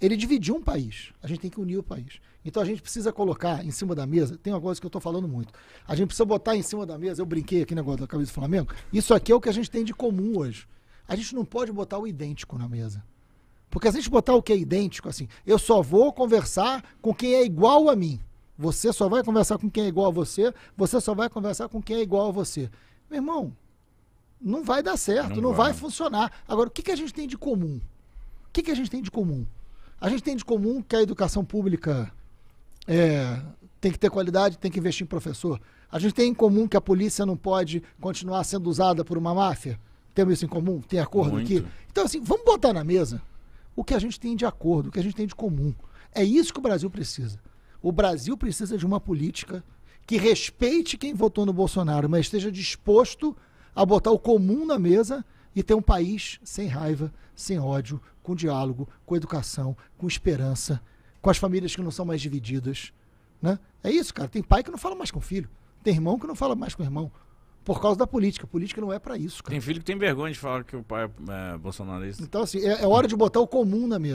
ele dividiu um país. A gente tem que unir o país. Então a gente precisa colocar em cima da mesa, tem uma coisa que eu estou falando muito. A gente precisa botar em cima da mesa, eu brinquei aqui negócio da cabeça do Flamengo, isso aqui é o que a gente tem de comum hoje. A gente não pode botar o idêntico na mesa. Porque a gente botar o que é idêntico, assim, eu só vou conversar com quem é igual a mim. Você só vai conversar com quem é igual a você, você só vai conversar com quem é igual a você. Meu irmão, não vai dar certo, não, não vai. vai. Né? funcionar. Agora, o que, que a gente tem de comum? O que, que a gente tem de comum? A gente tem de comum que a educação pública é, tem que ter qualidade, tem que investir em professor. A gente tem em comum que a polícia não pode continuar sendo usada por uma máfia. Temos isso em comum? Tem acordo Muito. aqui? Então, assim, vamos botar na mesa o que a gente tem de acordo, o que a gente tem de comum. É isso que o Brasil precisa. O Brasil precisa de uma política que respeite quem votou no Bolsonaro, mas esteja disposto a botar o comum na mesa e ter um país sem raiva, sem ódio, com diálogo, com educação, com esperança, com as famílias que não são mais divididas. Né? É isso, cara. Tem pai que não fala mais com o filho, tem irmão que não fala mais com o irmão. Por causa da política. A política não é para isso. Cara. Tem filho que tem vergonha de falar que o pai é, é bolsonarista. Então, assim, é, é hora de botar o comum na mesa.